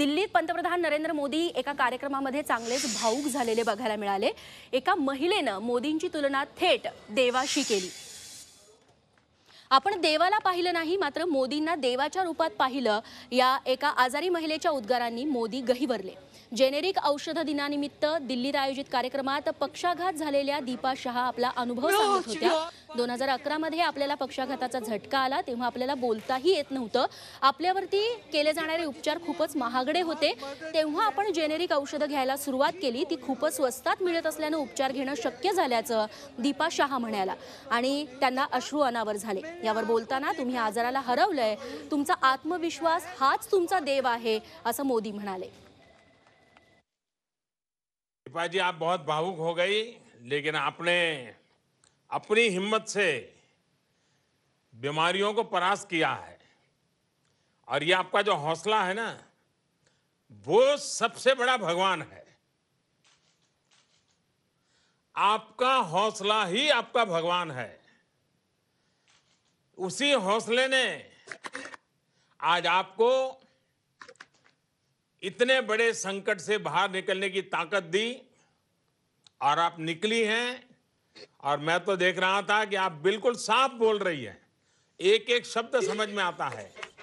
दिल्लीत पंतप्रधान नरेंद्र मोदी एका कार्यक्रमामध्ये चांगलेच भाऊक झालेले बघायला मिळाले एका महिलेनं मोदींची तुलना थेट देवाशी केली आपण देवाला पाहिलं नाही मात्र मोदींना देवाच्या रूपात पाहिलं या एका आजारी महिलेच्या उद्गारांनी मोदी गहिवरले जेनेरिक औषध दिनानिमित्त दिल्लीत आयोजित कार्यक्रमात पक्षाघात झालेल्या दीपा शहा आपला अनुभव सांगत होत्या दोन हजार अकरामध्ये आपल्याला पक्षाघाताचा झटका आला तेव्हा आपल्याला बोलताही येत नव्हतं आपल्यावरती केले जाणारे उपचार खूपच महागडे होते तेव्हा आपण जेनेरिक औषधं घ्यायला सुरुवात केली ती खूपच स्वस्तात मिळत असल्यानं उपचार घेणं शक्य झाल्याचं दीपा शहा म्हणाला आणि त्यांना अश्रू अनावर झाले यावर बोलताना तुम्ही आजाराला हरवलंय तुमचा आत्मविश्वास हाच तुमचा देव आहे असं मोदी म्हणाले दीपाजी आप बहुत भावुक हो गई लेकिन आपने अपनी हिम्मत से बीमारियों को परास्त किया है और ये आपका जो हौसला है ना वो सबसे बड़ा भगवान है आपका हौसला ही आपका भगवान है उसी हौसले ने आज आपको इतने बड़े संकट से बाहर निकलने की ताकत दी और आप निकली हैं और मैं तो देख रहा था कि आप बिल्कुल साफ बोल रही हैं, एक एक शब्द समझ में आता है